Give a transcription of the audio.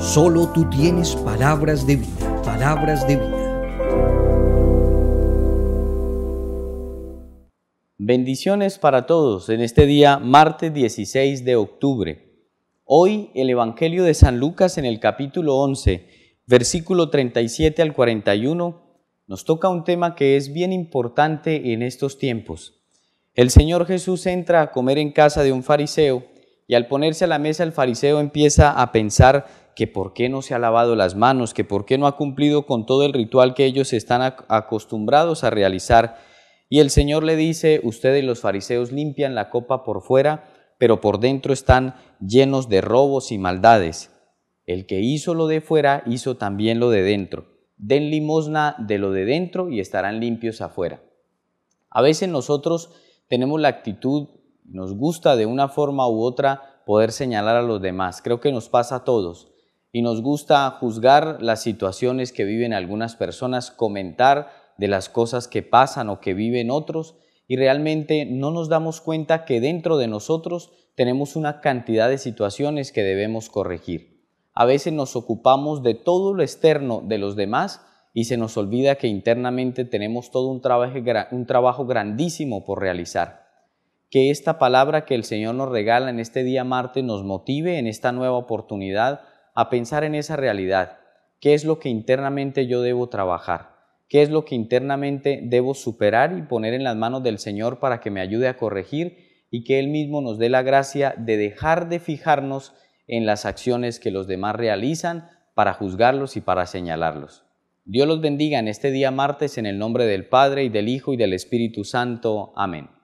Solo tú tienes palabras de vida, palabras de vida. Bendiciones para todos en este día, martes 16 de octubre. Hoy el Evangelio de San Lucas en el capítulo 11, versículo 37 al 41, nos toca un tema que es bien importante en estos tiempos. El Señor Jesús entra a comer en casa de un fariseo y al ponerse a la mesa el fariseo empieza a pensar que por qué no se ha lavado las manos, que por qué no ha cumplido con todo el ritual que ellos están acostumbrados a realizar. Y el Señor le dice, ustedes los fariseos limpian la copa por fuera, pero por dentro están llenos de robos y maldades. El que hizo lo de fuera, hizo también lo de dentro. Den limosna de lo de dentro y estarán limpios afuera. A veces nosotros tenemos la actitud, nos gusta de una forma u otra poder señalar a los demás. Creo que nos pasa a todos y nos gusta juzgar las situaciones que viven algunas personas, comentar de las cosas que pasan o que viven otros y realmente no nos damos cuenta que dentro de nosotros tenemos una cantidad de situaciones que debemos corregir. A veces nos ocupamos de todo lo externo de los demás y se nos olvida que internamente tenemos todo un trabajo, un trabajo grandísimo por realizar. Que esta palabra que el Señor nos regala en este día martes nos motive en esta nueva oportunidad a pensar en esa realidad. ¿Qué es lo que internamente yo debo trabajar? ¿Qué es lo que internamente debo superar y poner en las manos del Señor para que me ayude a corregir y que Él mismo nos dé la gracia de dejar de fijarnos en las acciones que los demás realizan para juzgarlos y para señalarlos? Dios los bendiga en este día martes en el nombre del Padre y del Hijo y del Espíritu Santo. Amén.